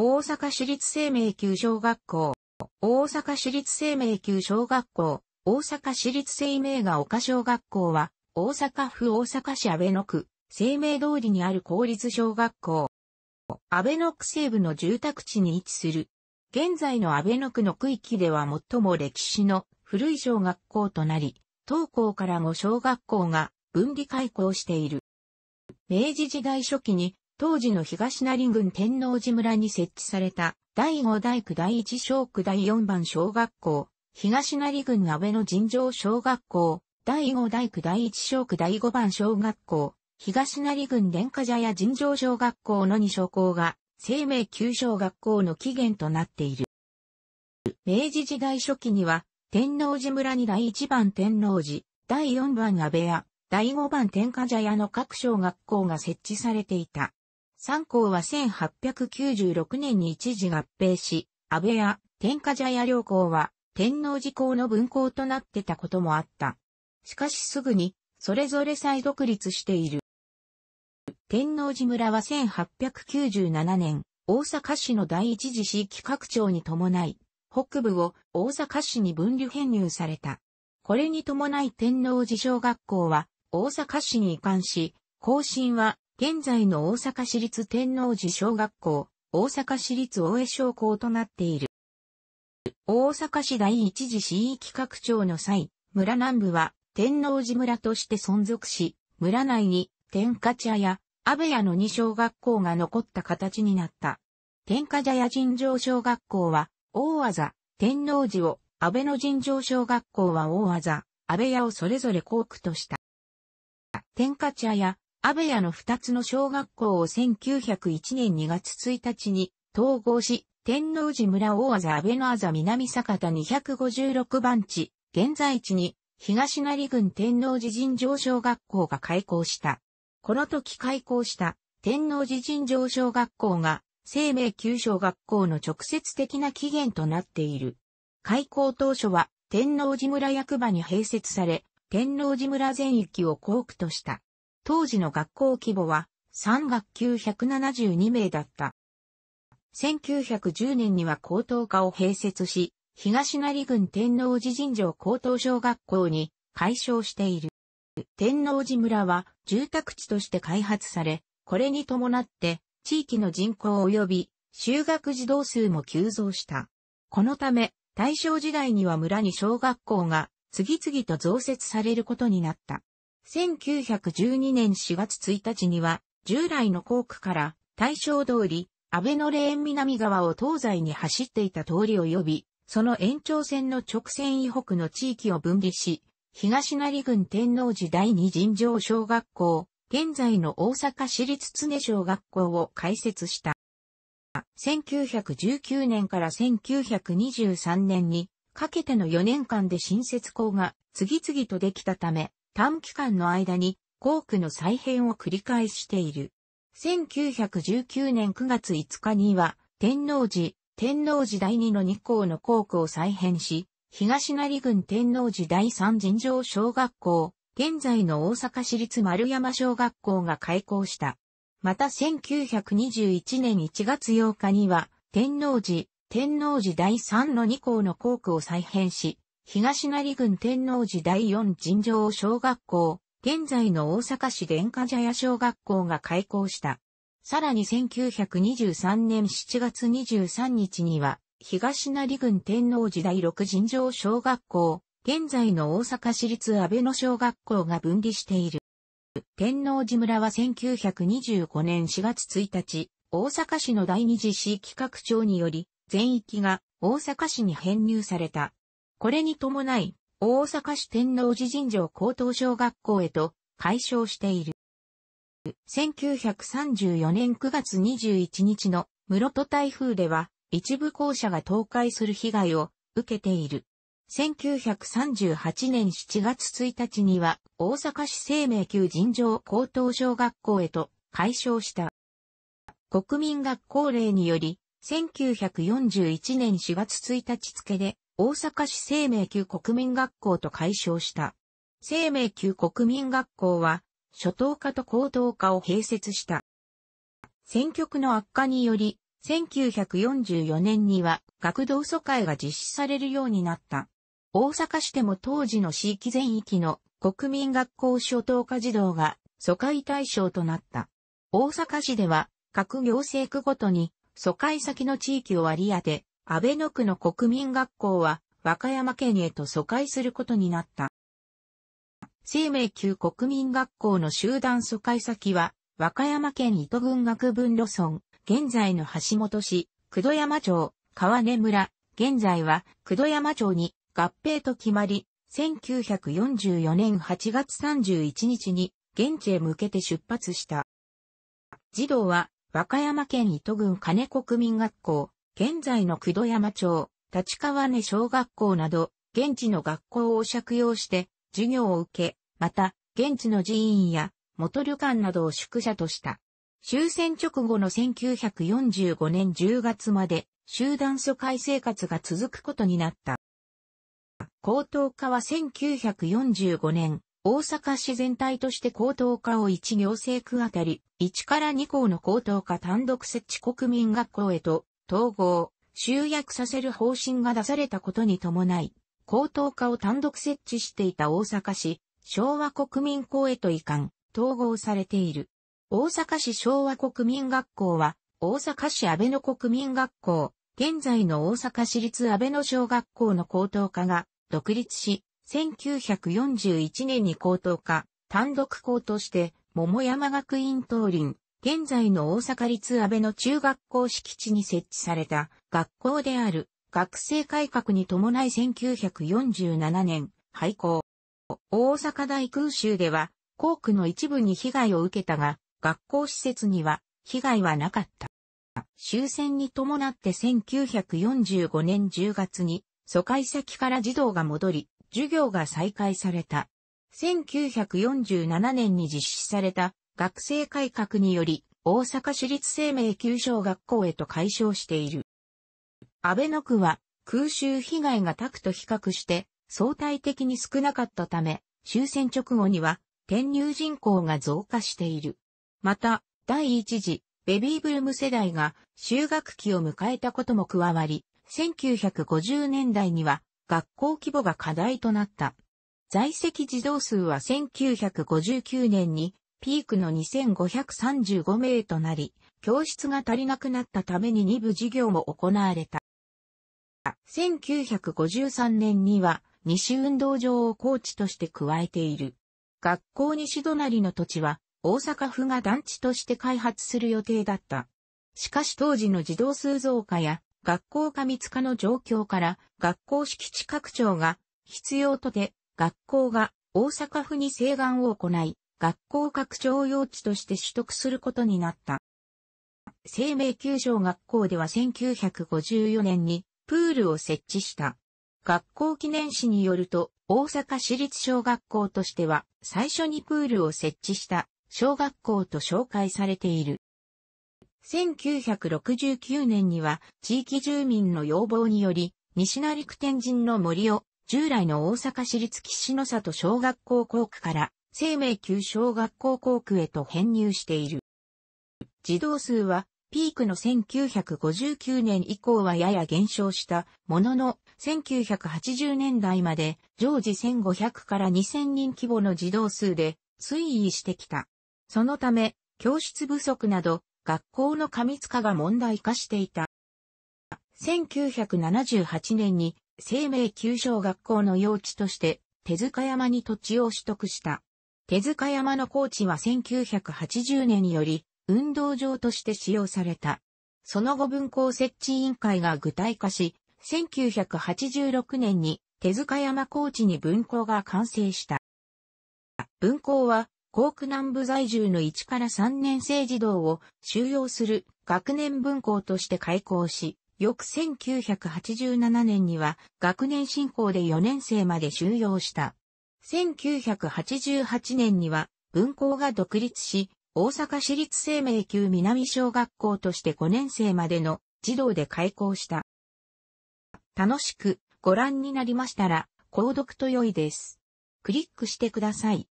大阪市立生命級小学校、大阪市立生命級小学校、大阪市立生命が丘小学校は、大阪府大阪市安倍野区、生命通りにある公立小学校。安倍野区西部の住宅地に位置する。現在の安倍野区の区域では最も歴史の古い小学校となり、当校からも小学校が分離開校している。明治時代初期に当時の東成郡天王寺村に設置された、第五大区第一小区第四番小学校、東成郡安倍の尋常小学校、第五大区第一小区第五番小学校、東成郡殿下茶屋尋常小学校の二小校が、生命旧小学校の起源となっている。明治時代初期には、天王寺村に第一番天王寺、第四番安倍屋、第五番天下茶屋の各小学校が設置されていた。三校は1896年に一時合併し、安倍や天下茶屋両校は天皇寺校の分校となってたこともあった。しかしすぐに、それぞれ再独立している。天皇寺村は1897年、大阪市の第一次市企画庁に伴い、北部を大阪市に分離編入された。これに伴い天皇寺小学校は大阪市に移管し、更新は現在の大阪市立天王寺小学校、大阪市立大江小校となっている。大阪市第一次市域拡張の際、村南部は天王寺村として存続し、村内に天下茶屋、安倍屋の2小学校が残った形になった。天下茶屋尋常小学校は大技、天王寺を、安倍の尋常小学校は大技、安倍屋をそれぞれ校区とした。天下茶屋、安倍屋の二つの小学校を1901年2月1日に統合し、天王寺村大麻安倍の麻南坂田256番地、現在地に東成郡天王寺尋常小学校が開校した。この時開校した天王寺尋常小学校が生命旧小学校の直接的な起源となっている。開校当初は天王寺村役場に併設され、天王寺村全域を校区とした。当時の学校規模は3学級172名だった。1910年には高等科を併設し、東成郡天王寺神城高等小学校に改称している。天王寺村は住宅地として開発され、これに伴って地域の人口及び就学児童数も急増した。このため、大正時代には村に小学校が次々と増設されることになった。1912年4月1日には、従来の校区から大正通り、安倍のレーン南側を東西に走っていた通り及び、その延長線の直線以北の地域を分離し、東成郡天王寺第二尋常小学校、現在の大阪市立常小学校を開設した。1919年から1923年にかけての4年間で新設校が次々とできたため、短期間の間に校区の再編を繰り返している。1919年9月5日には、天皇寺、天皇寺第2の2校の校区を再編し、東成郡天皇寺第3尋常小学校、現在の大阪市立丸山小学校が開校した。また1921年1月8日には、天皇寺、天皇寺第3の2校の校区を再編し、東成郡天王寺第四尋常小学校、現在の大阪市殿下茶屋小学校が開校した。さらに1923年7月23日には、東成郡天王寺第六尋常小学校、現在の大阪市立安倍野小学校が分離している。天王寺村は1925年4月1日、大阪市の第二次市企画庁により、全域が大阪市に編入された。これに伴い、大阪市天王寺神城高等小学校へと解消している。1934年9月21日の室戸台風では一部校舎が倒壊する被害を受けている。1938年7月1日には大阪市生命級尋常高等小学校へと解消した。国民学校令により1941年4月1日付で大阪市生命級国民学校と解消した。生命級国民学校は、初等科と高等科を併設した。選挙区の悪化により、1944年には学童疎開が実施されるようになった。大阪市でも当時の地域全域の国民学校初等科児童が疎開対象となった。大阪市では各行政区ごとに疎開先の地域を割り当て、安倍野区の国民学校は和歌山県へと疎開することになった。生命級国民学校の集団疎開先は和歌山県糸郡学分路村、現在の橋本市、九度山町、川根村、現在は九度山町に合併と決まり、1944年8月31日に現地へ向けて出発した。児童は和歌山県糸郡金国民学校、現在の久戸山町、立川根小学校など、現地の学校を借用して授業を受け、また、現地の寺院や元旅館などを宿舎とした。終戦直後の1945年10月まで集団疎開生活が続くことになった。高等科は1945年、大阪市全体として高等科を1行政区あたり、1から2校の高等科単独設置国民学校へと統合、集約させる方針が出されたことに伴い、高等科を単独設置していた大阪市、昭和国民校へと移管、統合されている。大阪市昭和国民学校は、大阪市安倍野国民学校、現在の大阪市立安倍野小学校の高等科が独立し、1941年に高等科、単独校として、桃山学院東林、現在の大阪立安倍の中学校敷地に設置された学校である学生改革に伴い1947年廃校。大阪大空襲では校区の一部に被害を受けたが学校施設には被害はなかった。終戦に伴って1945年10月に疎開先から児童が戻り、授業が再開された。1947年に実施された学生改革により、大阪市立生命旧小学校へと解消している。安倍野区は、空襲被害が他くと比較して、相対的に少なかったため、終戦直後には、転入人口が増加している。また、第一次、ベビーブーム世代が、就学期を迎えたことも加わり、1950年代には、学校規模が課題となった。在籍児童数は1959年にピークの2535名となり、教室が足りなくなったために2部授業も行われた。1953年には、西運動場を高地として加えている。学校西隣の土地は、大阪府が団地として開発する予定だった。しかし当時の児童数増加や、学校過密化の状況から、学校敷地拡張が必要とて、学校が大阪府に請願を行い、学校拡張用地として取得することになった。生命救助学校では1954年にプールを設置した。学校記念誌によると、大阪市立小学校としては最初にプールを設置した小学校と紹介されている。1969年には地域住民の要望により、西成区天神の森を従来の大阪市立岸の里小学校校区から生命級小学校校区へと編入している。児童数はピークの1959年以降はやや減少したものの1980年代まで常時1500から2000人規模の児童数で推移してきた。そのため教室不足など学校の過密化が問題化していた。1978年に生命旧小学校の用地として手塚山に土地を取得した。手塚山の高地は1980年により、運動場として使用された。その後文校設置委員会が具体化し、1986年に手塚山高地に文校が完成した。文校は、高区南部在住の1から3年生児童を収容する学年文校として開校し、翌1987年には学年振興で4年生まで収容した。1988年には文校が独立し、大阪市立生命級南小学校として5年生までの児童で開校した。楽しくご覧になりましたら、購読と良いです。クリックしてください。